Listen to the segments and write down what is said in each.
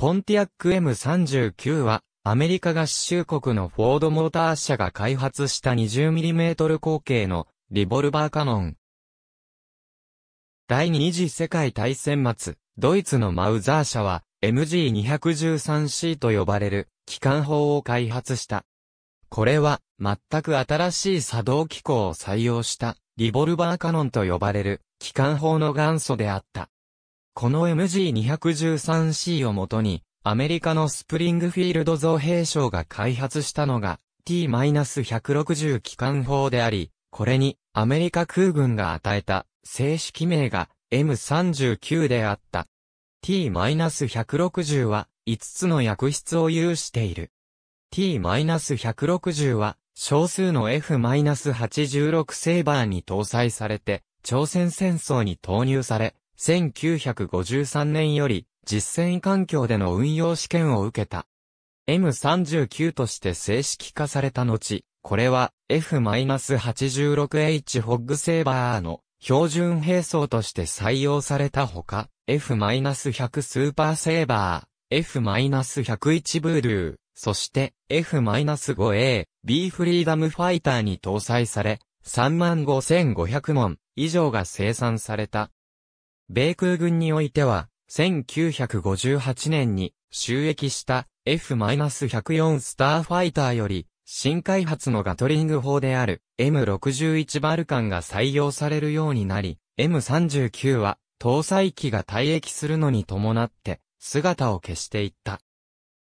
ポンティアック M39 は、アメリカ合衆国のフォードモーター社が開発した 20mm 口径のリボルバーカノン。第二次世界大戦末、ドイツのマウザー社は MG213C と呼ばれる機関砲を開発した。これは全く新しい作動機構を採用したリボルバーカノンと呼ばれる機関砲の元祖であった。この MG213C をもとに、アメリカのスプリングフィールド造兵省が開発したのが T-160 機関砲であり、これにアメリカ空軍が与えた正式名が M39 であった。T-160 は5つの薬室を有している。T-160 は少数の F-86 セーバーに搭載されて、朝鮮戦争に投入され、1953年より実践環境での運用試験を受けた。M39 として正式化された後、これは F-86H ホッグセーバーの標準兵装として採用されたほか、F-100 スーパーセーバー、F-101 ブードゥー、そして F-5A、B フリーダムファイターに搭載され、35,500問以上が生産された。米空軍においては、1958年に収益した F-104 スターファイターより、新開発のガトリング砲である M61 バルカンが採用されるようになり、M39 は搭載機が退役するのに伴って姿を消していった。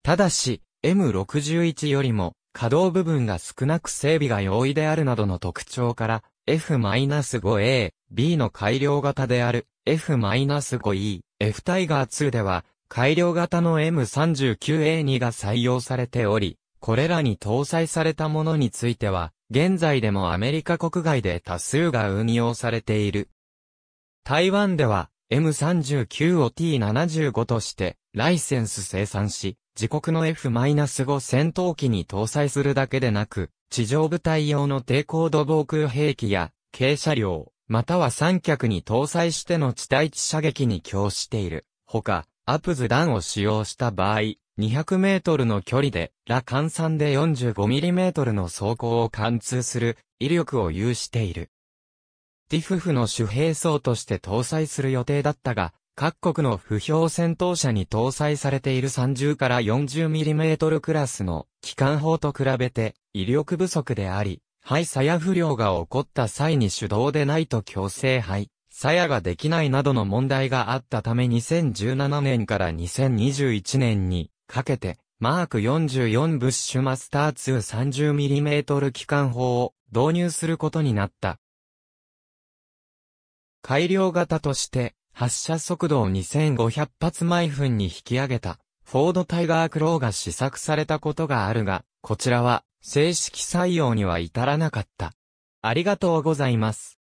ただし、M61 よりも稼働部分が少なく整備が容易であるなどの特徴から F-5A、B の改良型である F-5E、F タイガー2では、改良型の M39A2 が採用されており、これらに搭載されたものについては、現在でもアメリカ国外で多数が運用されている。台湾では、M39 を T75 として、ライセンス生産し、自国の F-5 戦闘機に搭載するだけでなく、地上部隊用の低高度防空兵器や、軽車両、または三脚に搭載しての地対地射撃に供している。ほか、アプズ弾を使用した場合、200メートルの距離で、ラ換算で45ミリメートルの走行を貫通する、威力を有している。ティフフの主兵装として搭載する予定だったが、各国の不評戦闘車に搭載されている30から 40mm クラスの機関砲と比べて威力不足であり、肺鞘不良が起こった際に手動でないと強制肺、鞘ができないなどの問題があったため2017年から2021年にかけて、マーク44ブッシュマスター 230mm 機関砲を導入することになった。改良型として、発射速度を2500発毎分に引き上げた、フォードタイガークローが試作されたことがあるが、こちらは正式採用には至らなかった。ありがとうございます。